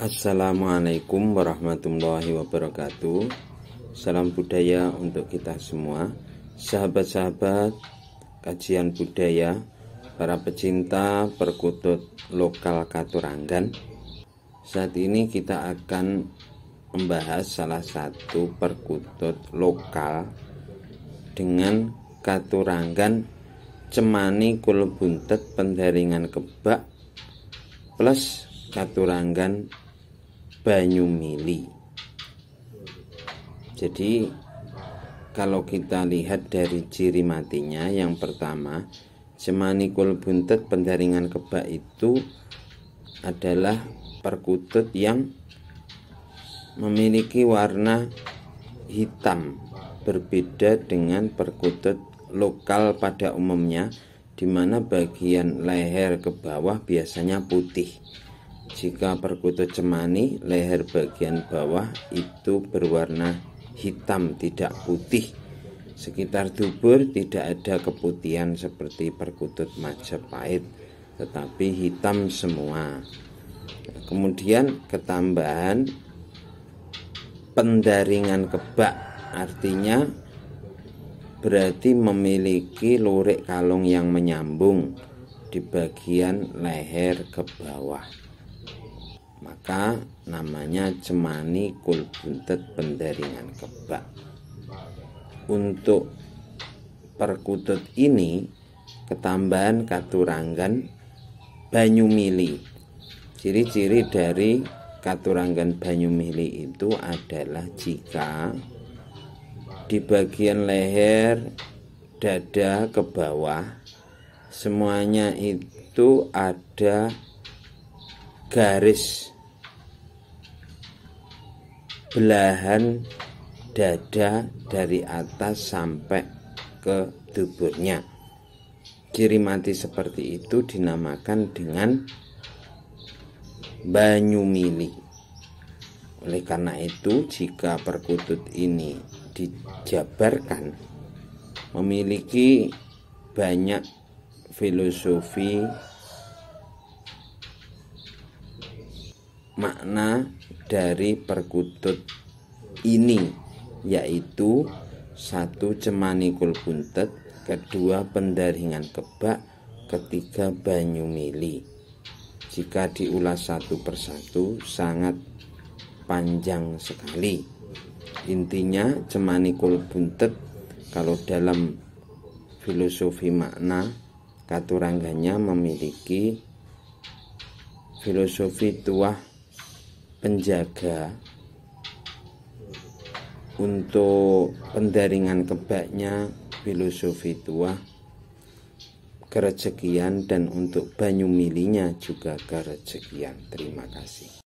Assalamualaikum warahmatullahi wabarakatuh Salam budaya untuk kita semua Sahabat-sahabat kajian budaya Para pecinta perkutut lokal Katurangan Saat ini kita akan membahas salah satu perkutut lokal Dengan Katurangan Cemani Kulubuntet Pendaringan Kebak Plus Katurangan Banyumili. Jadi kalau kita lihat dari ciri matinya yang pertama semanikul buntet pendaringan kebak itu adalah perkutut yang memiliki warna hitam berbeda dengan perkutut lokal pada umumnya di mana bagian leher ke bawah biasanya putih jika perkutut cemani, leher bagian bawah itu berwarna hitam tidak putih. Sekitar dubur tidak ada keputihan seperti perkutut Majapahit, tetapi hitam semua. Kemudian ketambahan pendaringan kebak artinya berarti memiliki lurik kalung yang menyambung di bagian leher ke bawah maka namanya cemani kul buntet pendaringan kebak untuk perkutut ini ketambahan katurangan banyumili ciri-ciri dari katurangan banyumili itu adalah jika di bagian leher dada ke bawah semuanya itu ada garis belahan dada dari atas sampai ke tubuhnya. Ciri mati seperti itu dinamakan dengan banyumili. Oleh karena itu, jika perkutut ini dijabarkan memiliki banyak filosofi makna dari perkutut ini yaitu satu cemanikul buntet kedua pendaringan kebak ketiga banyu mili jika diulas satu persatu sangat panjang sekali intinya cemanikul buntet kalau dalam filosofi makna katurangganya memiliki filosofi tuah penjaga untuk pendaringan kebaknya filosofi tua kerejekian dan untuk banyumilinya juga kerejekian terima kasih